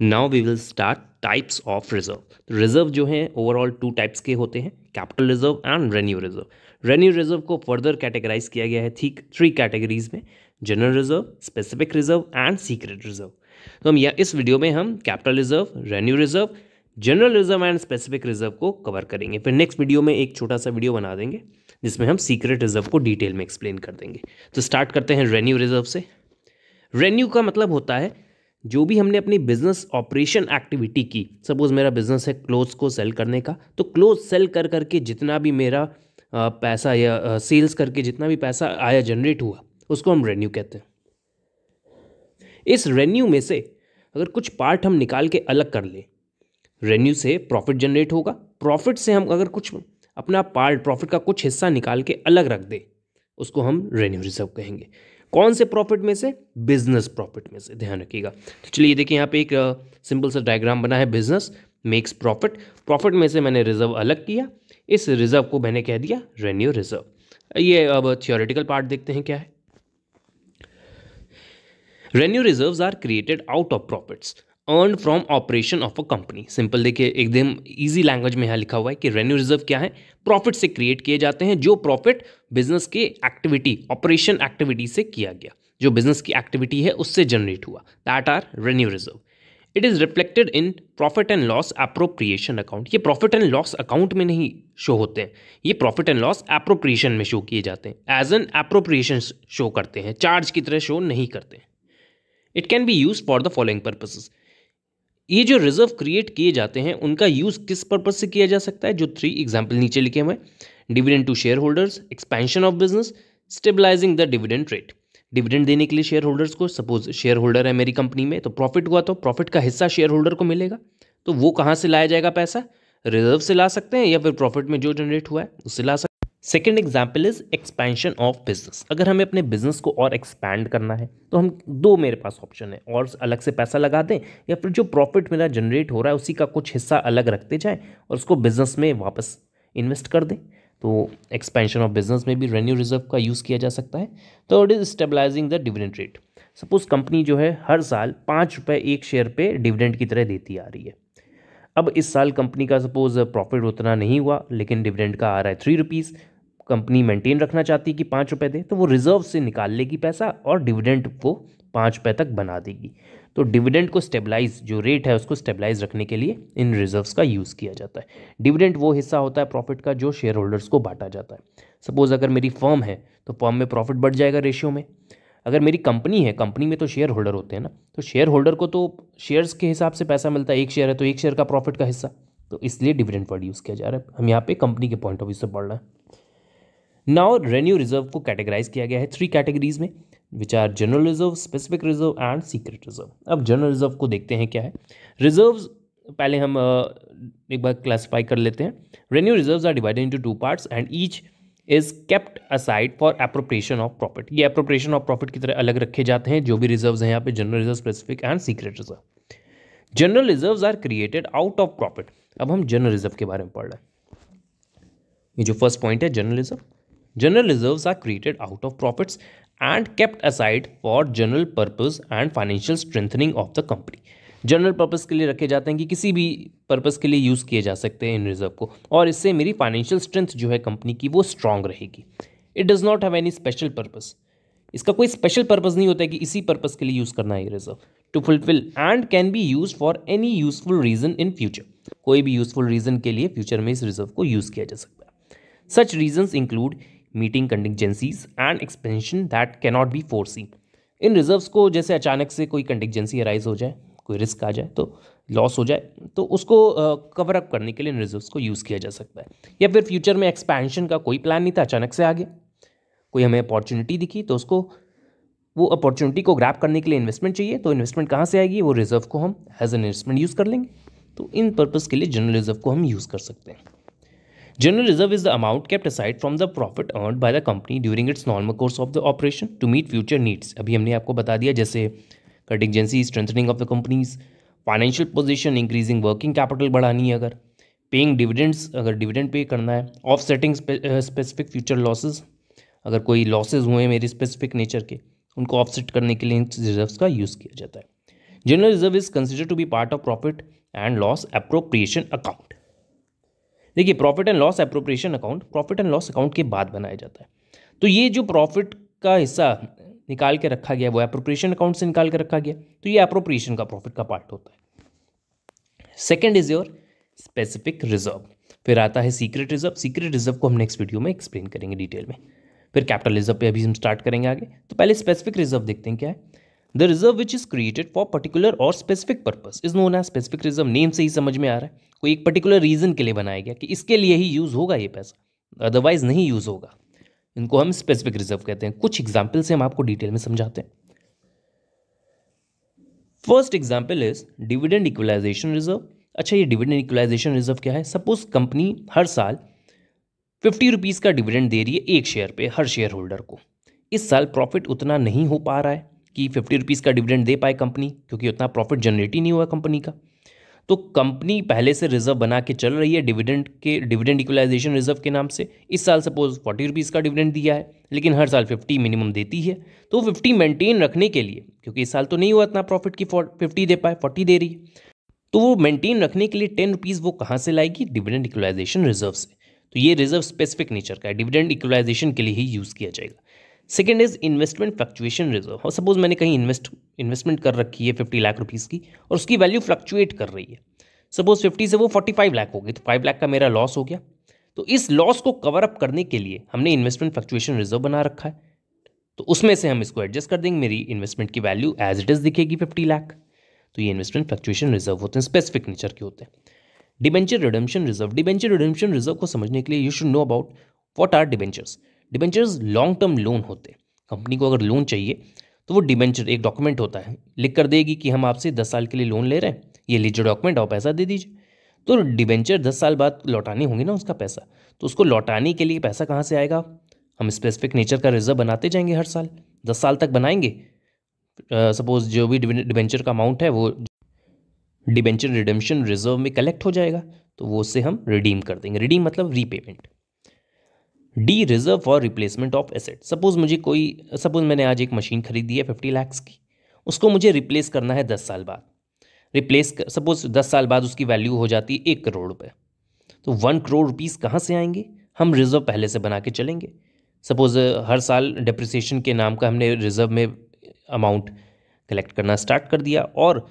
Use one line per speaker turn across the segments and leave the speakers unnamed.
Now we will start types of reserve reserve जो है overall two types के होते हैं capital reserve and revenue reserve revenue reserve को फर्दर कैटेगराइज किया गया है ठीक थ्री कैटेगरीज में general reserve specific reserve and secret reserve तो हम यह इस वीडियो में हम capital reserve revenue reserve general reserve and specific reserve को कवर करेंगे फिर नेक्स्ट वीडियो में एक छोटा सा वीडियो बना देंगे जिसमें हम सीक्रेट रिजर्व को डिटेल में एक्सप्लेन कर देंगे तो स्टार्ट करते हैं रेन्यू रिजर्व से रेन्यू का मतलब होता है जो भी हमने अपनी बिजनेस ऑपरेशन एक्टिविटी की सपोज मेरा बिजनेस है क्लोथ्स को सेल करने का तो क्लोथ सेल कर करके जितना भी मेरा पैसा या सेल्स करके जितना भी पैसा आया जनरेट हुआ उसको हम रेन्यू कहते हैं इस रेन्यू में से अगर कुछ पार्ट हम निकाल के अलग कर लें रेन्यू से प्रॉफिट जनरेट होगा प्रॉफिट से हम अगर कुछ अपना पार्ट प्रॉफिट का कुछ हिस्सा निकाल के अलग रख दें उसको हम रेन्यू रिजर्व कहेंगे कौन से प्रॉफिट में से बिजनेस प्रॉफिट में से ध्यान रखिएगा तो चलिए देखिए यहाँ पे एक सिंपल सा डायग्राम बना है बिजनेस मेक्स प्रॉफिट प्रॉफिट में से मैंने रिजर्व अलग किया इस रिजर्व को मैंने कह दिया रेन्यू रिजर्व ये अब थियोरेटिकल पार्ट देखते हैं क्या है revenue reserve are created out of profits earn from operation of a company simple देखिए एकदम इजी लैंग्वेज में यहाँ लिखा हुआ है कि रेवेन्यू रिजर्व क्या है प्रॉफिट से क्रिएट किए जाते हैं जो प्रॉफिट बिजनेस के एक्टिविटी ऑपरेशन एक्टिविटी से किया गया जो बिजनेस की एक्टिविटी है उससे जनरेट हुआ that are revenue reserve it is reflected in profit and loss appropriation account ये प्रॉफिट एंड लॉस अकाउंट में नहीं शो होते हैं ये प्रॉफिट एंड लॉस अप्रोप्रिएशन में शो किए जाते हैं एज एन अप्रोप्रिएशन शो करते हैं चार्ज की तरह शो नहीं करते हैं it can be use for the following purposes ये जो रिजर्व क्रिएट किए जाते हैं उनका यूज़ किस पर्पज से किया जा सकता है जो थ्री एग्जाम्पल नीचे लिखे हुए dividend to share shareholders expansion of business stabilising the dividend rate dividend देने के लिए शेयर होल्डर्स को सपोज शेयर होल्डर है मेरी कंपनी में तो प्रॉफिट हुआ तो प्रॉफिट का हिस्सा शेयर होल्डर को मिलेगा तो वो कहाँ से लाया जाएगा पैसा रिजर्व से ला सकते हैं या फिर प्रॉफिट में जो जनरेट हुआ है उससे ला सकते हैं second example is expansion of business अगर हमें अपने बिजनेस को और एक्सपैंड करना है तो हम दो मेरे पास ऑप्शन है और अलग से पैसा लगा दें या फिर जो प्रॉफिट मेरा जनरेट हो रहा है उसी का कुछ हिस्सा अलग रखते जाएं और उसको बिजनेस में वापस इन्वेस्ट कर दें तो एक्सपेंशन ऑफ बिजनेस में भी रेवेन्यू रिजर्व का यूज़ किया जा सकता है third is stabilising the dividend rate suppose company जो है हर साल पाँच रुपये एक शेयर पे डिविडेंड की तरह देती आ रही है अब इस साल कंपनी का सपोज प्रॉफिट उतना नहीं हुआ लेकिन डिविडेंड का आ रहा है थ्री रुपीज़ कंपनी मेंटेन रखना चाहती है कि पाँच रुपये दे तो वो रिजर्व से निकाल लेगी पैसा और डिविडेंड को पाँच रुपये तक बना देगी तो डिविडेंड को स्टेबलाइज जो रेट है उसको स्टेबलाइज रखने के लिए इन रिजर्व्स का यूज़ किया जाता है डिविडेंड वो हिस्सा होता है प्रॉफिट का जो शेयर होल्डर्स को बांटा जाता है सपोज़ अगर मेरी फर्म है तो फर्म में प्रॉफिट बढ़ जाएगा रेशियो में अगर मेरी कंपनी है कंपनी में तो शेयर होल्डर होते हैं ना तो शेयर होल्डर को तो शेयर्स के हिसाब से पैसा मिलता है एक शेयर है तो एक शेयर का प्रॉफिट का हिस्सा तो इसलिए डिविडेंड वर्ड यूज़ किया जा रहा है हम यहाँ पे कंपनी के पॉइंट ऑफ व्यू से पढ़ रहे हैं नाउ रेन्यू रिजर्व को कैटेगराइज किया गया है थ्री कैटेगरीज में which are general reserve specific reserve and secret reserve अब जनरल रिजर्व को देखते हैं क्या है रिजर्व पहले हम एक बार क्लासीफाई कर लेते हैं revenue reserve are divided into two parts and each is kept aside for appropriation of profit ये अप्रोप्रिएशन ऑफ प्रॉफिट की तरह अलग रखे जाते हैं जो भी रिजर्व हैं यहाँ पे general reserve specific and secret reserve general reserve are created out of profit अब हम जनरल रिजर्व के बारे में पढ़ रहे हैं ये जो फर्स्ट पॉइंट है journalism General reserves are created out of profits and kept aside for general purpose and financial strengthening of the company. General purpose के लिए रखे जाते हैं कि किसी भी पर्पज के लिए यूज़ किए जा सकते हैं इन रिजर्व को और इससे मेरी फाइनेंशियल स्ट्रेंथ जो है कंपनी की वो स्ट्रांग रहेगी it does not have any special purpose इसका कोई स्पेशल पर्पज नहीं होता है कि इसी पर्पज के लिए यूज़ करना है ये reserve to fulfil and can be use for any useful reason in future कोई भी यूजफुल रीजन के लिए फ्यूचर में इस रिजर्व को यूज़ किया जा सकता है such reasons include meeting contingencies and expansion that cannot be foreseen इन रिजर्व्स को जैसे अचानक से कोई कंटिजेंसी अराइज हो जाए कोई रिस्क आ जाए तो लॉस हो जाए तो उसको कवर अप करने के लिए इन रिजर्व्स को यूज़ किया जा सकता है या फिर फ्यूचर में एक्सपेंशन का कोई प्लान नहीं था अचानक से आ गया कोई हमें अपॉर्चुनिटी दिखी तो उसको वो अपॉर्चुनिटी को ग्रैप करने के लिए इन्वेस्टमेंट चाहिए तो इन्वेस्टमेंट कहाँ से आएगी वो रिजर्व को हम एज एन इन्वेस्टमेंट यूज़ कर लेंगे तो इन पर्पज़ के लिए जनरल रिजर्व को हम यूज़ कर सकते हैं General reserve is the amount kept aside from the profit earned by the company during its normal course of the operation to meet future needs. अभी हमने आपको बता दिया जैसे contingency strengthening of the company's financial position increasing working capital बढ़ानी है अगर paying dividends अगर डिविडेंड पे करना है offsetting specific future losses अगर कोई लॉसेज हुए हैं मेरे स्पेसिफिक नेचर के उनको ऑफसेट करने के लिए इन का यूज़ किया जाता है general reserve is consider to be part of profit and loss appropriation account देखिए profit and loss appropriation account profit and loss account के बाद बनाया जाता है तो ये जो प्रॉफिट का हिस्सा निकाल के रखा गया वो अप्रोप्रिएशन अकाउंट से निकाल के रखा गया तो ये अप्रोप्रिएशन का प्रॉफिट का पार्ट होता है second is your specific reserve फिर आता है सीक्रेट रिजर्व सीक्रेट रिजर्व को हम नेक्स्ट वीडियो में एक्सप्लेन करेंगे डिटेल में फिर कैपिटल रिजर्व पे अभी हम स्टार्ट करेंगे आगे तो पहले स्पेसिफिक रिजर्व देखते हैं क्या है the reserve which is created for particular और specific purpose is known as specific reserve name से ही समझ में आ रहा है कोई एक पर्टिकुलर रीज़न के लिए बनाया गया कि इसके लिए ही यूज़ होगा ये पैसा अदरवाइज़ नहीं यूज़ होगा इनको हम स्पेसिफिक रिजर्व कहते हैं कुछ एग्जाम्पल से हम आपको डिटेल में समझाते हैं first example is dividend equalisation reserve अच्छा ये डिविडेंड इक्वलाइजेशन रिजर्व क्या है सपोज कंपनी हर साल फिफ्टी रुपीज़ का डिविडेंड दे रही है एक शेयर पे हर शेयर होल्डर को इस साल प्रॉफिट उतना नहीं हो पा रहा है कि फिफ्टी रुपीज़ का डिविडेंड दे पाए कंपनी क्योंकि उतना प्रॉफिट जनरेट ही नहीं हुआ कंपनी का तो कंपनी पहले से रिजर्व बना के चल रही है डिविडेंड के डिविडेंड इक्वलाइजेशन रिजर्व के नाम से इस साल सपोज फोर्टी रुपीज़ का डिविडेंड दिया है लेकिन हर साल फिफ्टी मिनिमम देती है तो फिफ्टी मेंटेन रखने के लिए क्योंकि इस साल तो नहीं हुआ इतना प्रॉफिट की फिफ्टी दे पाए फोर्टी दे रही है तो वो मेंटेन रखने के लिए टेन रुपीज़ वो कहाँ से लाएगी डिविडेंड इक्वलाइजेशन रिजर्व से तो ये रिजर्व स्पेसिफिक नेचर का है डिविडेंड इक्वलाइजेशन के लिए ही यूज़ किया जाएगा second is investment fluctuation reserve और सपोज मैंने कहीं इन्वेस्ट इन्वेस्टमेंट कर रखी है फिफ्टी लाख रुपीज़ की और उसकी वैल्यू फ्लक्चुएट कर रही है सपोज फिफ्टी से वो फोर्टी फाइव लाख हो गई तो फाइव लाख का मेरा लॉस हो गया तो इस लॉस को कवर अप करने के लिए हमने इन्वेस्टमेंट फ्लक्चुएशन रिजर्व बना रखा है तो उसमें से हम इसको एडजस्ट कर देंगे मेरी इन्वेस्टमेंट की वैल्यू एज इट इज़ दिखेगी फिफ्टी लाख तो ये इन्वेस्टमेंट फ्लक्चुएशन रिजर्व होते हैं स्पेसिफिक नेचर के होते हैं debenture redemption reserve debenture redemption reserve को समझने के लिए you should know about what are debentures debentures long term loan होते कंपनी को अगर लोन चाहिए तो वो डिबेंचर एक डॉक्यूमेंट होता है लिख कर देगी कि हम आपसे दस साल के लिए लोन ले रहे हैं ये लीजिए डॉक्यूमेंट और पैसा दे दीजिए तो डिबेंचर दस साल बाद लौटाने होंगे ना उसका पैसा तो उसको लौटाने के लिए पैसा कहाँ से आएगा हम स्पेसिफिक नेचर का रिजर्व बनाते जाएंगे हर साल दस साल तक बनाएंगे सपोज uh, जो भी डिबेंचर का अमाउंट है वो डिबेंचर रिडेम्पशन रिजर्व में कलेक्ट हो जाएगा तो वो उससे हम रिडीम कर देंगे रिडीम मतलब repayment the reserve for replacement of asset suppose मुझे कोई सपोज मैंने आज एक मशीन खरीदी है फिफ्टी लैक्स की उसको मुझे रिप्लेस करना है दस साल बाद रिप्लेस सपोज दस साल बाद उसकी वैल्यू हो जाती है एक करोड़ रुपये तो वन करोड़ रुपीज़ कहाँ से आएंगे हम रिज़र्व पहले से बना के चलेंगे सपोज हर साल डिप्रिसिएशन के नाम का हमने रिज़र्व में अमाउंट कलेक्ट करना स्टार्ट कर दिया और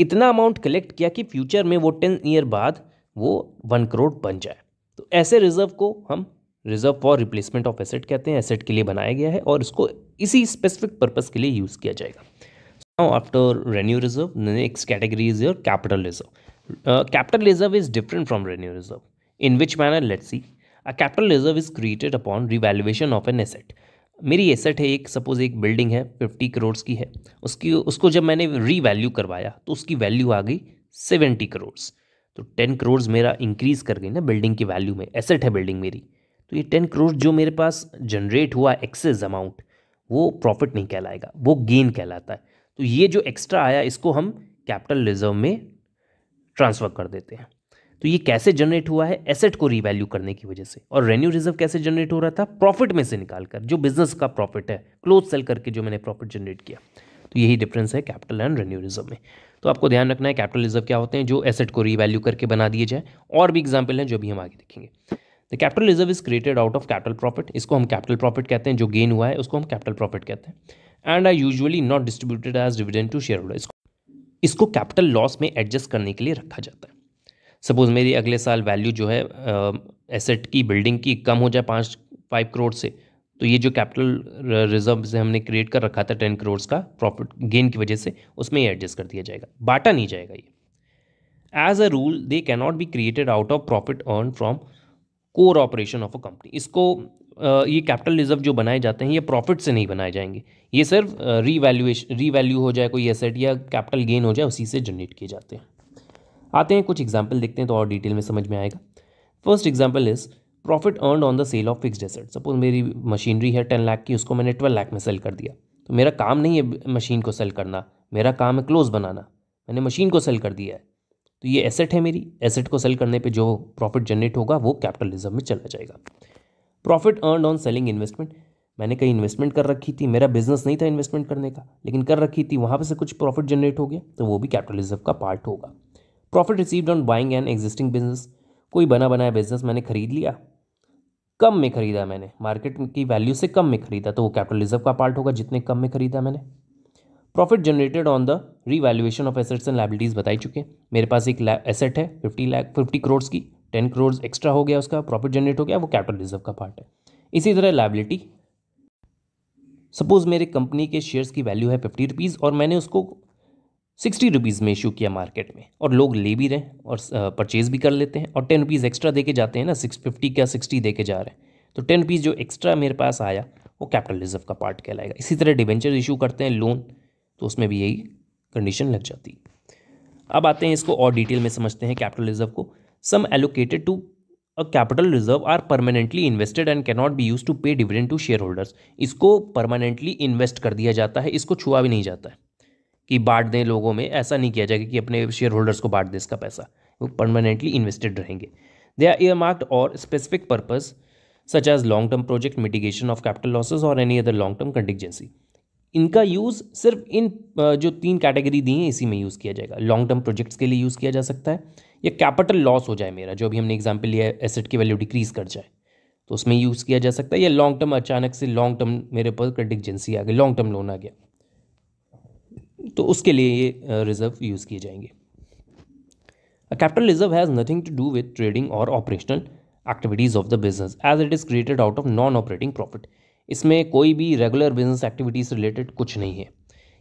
इतना अमाउंट कलेक्ट किया कि फ्यूचर में वो टेन ईयर बाद वो वन करोड़ बन जाए तो ऐसे रिजर्व को हम reserve for replacement of asset कहते हैं एसेट के लिए बनाया गया है और इसको इसी स्पेसिफिक पर्पज़ के लिए यूज़ किया जाएगा after revenue reserve next category is your capital reserve capital reserve is different from revenue reserve in which manner let see a capital reserve is created upon revaluation of an asset मेरी asset है एक suppose एक building है fifty crore की है उसकी उसको जब मैंने रीवैल्यू करवाया तो उसकी वैल्यू आ गई सेवेंटी करोड़्स तो टेन करोड़ मेरा इंक्रीज़ कर गई ना बिल्डिंग की वैल्यू में एसेट है बिल्डिंग मेरी तो ये टेन करोड़ जो मेरे पास जनरेट हुआ एक्सेस अमाउंट वो प्रॉफिट नहीं कहलाएगा वो गेन कहलाता है तो ये जो एक्स्ट्रा आया इसको हम कैपिटल रिजर्व में ट्रांसफ़र कर देते हैं तो ये कैसे जनरेट हुआ है एसेट को रीवैल्यू करने की वजह से और रेन्यू रिजर्व कैसे जनरेट हो रहा था प्रॉफिट में से निकाल कर जो बिजनेस का प्रॉफिट है क्लोज सेल करके जो मैंने प्रॉफिट जनरेट किया तो यही डिफरेंस है कैपिटल एंड रेन्यूरिज्म में तो आपको ध्यान रखना है कैपिटलिज्म क्या होते हैं जो एसेट को रीवैल्यू करके बना दिए जाए और भी एग्जाम्पल हैं जो भी हम आगे देखेंगे the capital reserve is created out of capital profit इसको हम कैपिटल प्रॉफिट कहते हैं जो गेन हुआ है उसको हम कैपिटल प्रॉफिट कहते हैं and I usually not distributed as dividend to share holder इसको इसको कैपिटल लॉस में एडजस्ट करने के लिए रखा जाता है सपोज मेरी अगले साल वैल्यू जो है एसेट की बिल्डिंग की कम हो जाए पाँच फाइव करोड़ से तो ये जो कैपिटल रिजर्व से हमने क्रिएट कर रखा था टेन करोड़ का प्रॉफिट गेन की वजह से उसमें ये एडजस्ट कर दिया जाएगा बांटा नहीं जाएगा ये as a rule they cannot be created out of profit earn from core operation of a company इसको ये कैपिटल रिजर्व जो बनाए जाते हैं ये प्रॉफिट से नहीं बनाए जाएंगे ये सिर्फ रीवैल्यूएशन रीवैल्यू हो जाए कोई एसेट या कैपिटल गेन हो जाए उसी से जनरेट किए जाते हैं आते हैं कुछ एग्जाम्पल देखते हैं तो और डिटेल में समझ में आएगा first example is profit earn on the sale of fix asset suppose मेरी मशीनरी है टेन लाख की उसको मैंने ट्वेल्व लाख में सेल कर दिया तो मेरा काम नहीं है मशीन को सेल करना मेरा काम है क्लोज बनाना मैंने मशीन को सेल कर दिया है तो ये एसेट है मेरी एसेट को सेल करने पे जो प्रॉफिट जनरेट होगा वो कैपिटलिज्म में चला जाएगा profit earn on selling investment मैंने कहीं इन्वेस्टमेंट कर रखी थी मेरा बिजनेस नहीं था इन्वेस्टमेंट करने का लेकिन कर रखी थी वहाँ पर से कुछ प्रॉफिट जनरेट हो गया तो वो भी कैपिटलिज्म का पार्ट होगा profit received on buying an existing business कोई बना बनाया बिजनेस मैंने खरीद लिया कम में खरीदा मैंने मार्केट की वैल्यू से कम में खरीदा तो वो कैपिटल रिजर्व का पार्ट होगा जितने कम में खरीदा मैंने profit generated on the revaluation of assets and liabilities बताई चुके मेरे पास एक एसेट है फिफ्टी लाख फिफ्टी करोड्स की टेन करोड एक्स्ट्रा हो गया उसका प्रॉफिट जनरेट हो गया वो कैपिटल रिजर्व का पार्ट है इसी तरह लाइबिलिटी सपोज़ मेरे कंपनी के शेयर्स की वैल्यू है फिफ्टी रुपीज़ और मैंने उसको सिक्सटी रुपीज़ में इशू किया मार्केट में और लोग ले भी रहे हैं और परचेज़ भी कर लेते हैं और टेन रुपीज़ एक्स्ट्रा दे के जाते हैं ना सिक्स फिफ्टी का सिक्सटी दे के जा रहे हैं तो टेन रुपीज़ जो एक्स्ट्रा मेरे पास आया वो कैपिटल रिजर्व का पार्ट कहलाएगा इसी तरह डिवेंचर इशू करते हैं लोन तो उसमें भी यही कंडीशन लग जाती अब आते हैं इसको और डिटेल में समझते हैं कैपिटल रिजर्व को sum allocated to a capital reserve are permanently invested and cannot be use to pay dividend to share holders इसको परमानेंटली इन्वेस्ट कर दिया जाता है इसको छुआ भी नहीं जाता है कि बांट दें लोगों में ऐसा नहीं किया जाएगा कि अपने शेयर होल्डर्स को बांट दें इसका पैसा वो परमानेंटली इन्वेस्टेड रहेंगे दे आर ईयर मार्क्ड और specific purpose such as long term project mitigation of capital losses और any other long term contingency इनका यूज़ सिर्फ इन जो तीन कैटेगरी दी हैं इसी में यूज़ किया जाएगा लॉन्ग टर्म प्रोजेक्ट्स के लिए यूज़ किया जा सकता है या कैपिटल लॉस हो जाए मेरा जो अभी हमने एग्जाम्पल लिया है एसेट की वैल्यू डिक्रीज कर जाए तो उसमें यूज़ किया जा सकता है या लॉन्ग टर्म अचानक से लॉन्ग टर्म मेरे पास कंटिजेंसी आ गई लॉन्ग टर्म लोन आ गया तो उसके लिए ये रिज़र्व यूज़ किए जाएंगे capital reserve has nothing to do with trading और operational activities of the business as it is created out of non operating profit इसमें कोई भी रेगुलर बिजनेस एक्टिविटीज़ से रिलेटेड कुछ नहीं है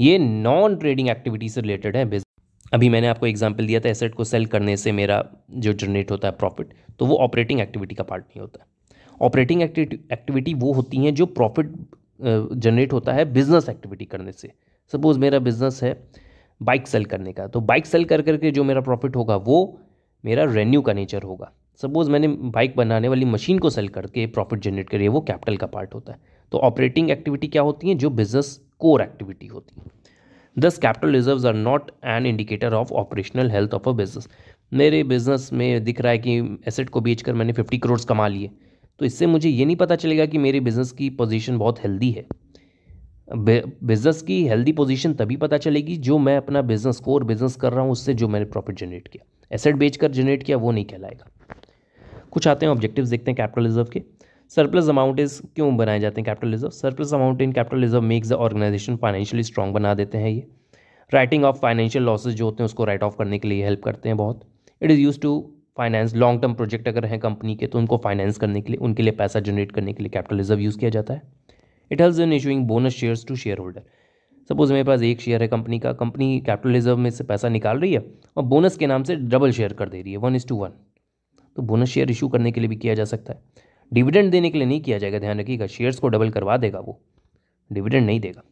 ये नॉन ट्रेडिंग एक्टिविटीज से रिलेटेड है बिजनेस अभी मैंने आपको एग्जाम्पल दिया था एसेट को सेल करने से मेरा जो जनरेट होता है प्रॉफिट तो वो ऑपरेटिंग एक्टिविटी का पार्ट नहीं होता ऑपरेटिंग एक्टिविटी वो होती हैं जो प्रॉफिट जनरेट होता है बिजनेस एक्टिविटी करने से सपोज़ मेरा बिज़नेस है बाइक सेल करने का तो बाइक सेल कर करके जो मेरा प्रॉफिट होगा वो मेरा रेन्यू का नेचर होगा सपोज़ मैंने बाइक बनाने वाली मशीन को सेल करके प्रॉफिट जनरेट करिए वो कैपिटल का पार्ट होता है तो ऑपरेटिंग एक्टिविटी क्या होती है जो बिजनेस कोर एक्टिविटी होती है this capital reserve are not an indicator of operational health of a business मेरे बिजनेस में दिख रहा है कि एसेट को बेच मैंने फिफ्टी करोड़ कमा लिए तो इससे मुझे ये नहीं पता चलेगा कि मेरे बिजनेस की पोजीशन बहुत हेल्दी है बिज़नेस की हेल्दी पोजीशन तभी पता चलेगी जो मैं अपना बिज़नेस कोर बिज़नेस कर रहा हूँ उससे जो मैंने प्रॉफिट जनरेट किया एसेट बेचकर जनरेट किया वो नहीं कहलाएगा कुछ आते हैं ऑब्जेक्टिव देखते हैं कैपिटल रिजर्व के सरप्लस अमाउंट इज क्यों बनाए जाते हैं capital reserve surplus amount in capital reserve makes the organisation financially strong बना देते हैं ये राइटिंग ऑफ फाइनेंशियल लॉसेज जो होते हैं उसको राइट ऑफ करने के लिए हेल्प करते हैं बहुत it is use to finance long term project अगर हैं कंपनी के तो उनको फाइनेंस करने के लिए उनके लिए पैसा जनरेट करने के लिए कैपिटल रिजर्व यूज़ किया जाता है it help in issuing bonus shares to share holder suppose मेरे पास एक शेयर है कंपनी का कंपनी कैपिटल रिजर्व में से पैसा निकाल रही है और बोनस के नाम से डबल शेयर कर दे रही है वन इज़ टू वन तो बोनस शेयर इशू करने के लिए भी किया जा सकता है डिविडेंड देने के लिए नहीं किया जाएगा ध्यान रखिएगा शेयर्स को डबल करवा देगा वो डिविडेंड नहीं देगा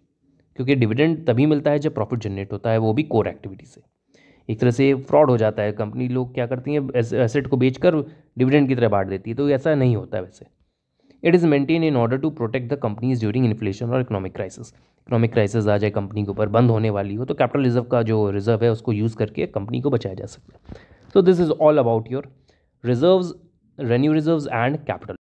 क्योंकि डिविडेंड तभी मिलता है जब प्रॉफिट जनरेट होता है वो भी कोर एक्टिविटी से एक तरह से फ्रॉड हो जाता है कंपनी लोग क्या करती हैं एसेट को बेचकर डिविडेंड की तरह बांट देती है तो ऐसा नहीं होता है वैसे it is maintain in order to protect the company's during inflation और इकोनॉमिक क्राइसिस इकोनॉमिक क्राइसिस आ जाए कंपनी के ऊपर बंद होने वाली हो तो कैपिटल रिजर्व का जो रिजर्व है उसको यूज़ करके कंपनी को बचाया जा सकता है so this is all about your reserve revenue reserve and capital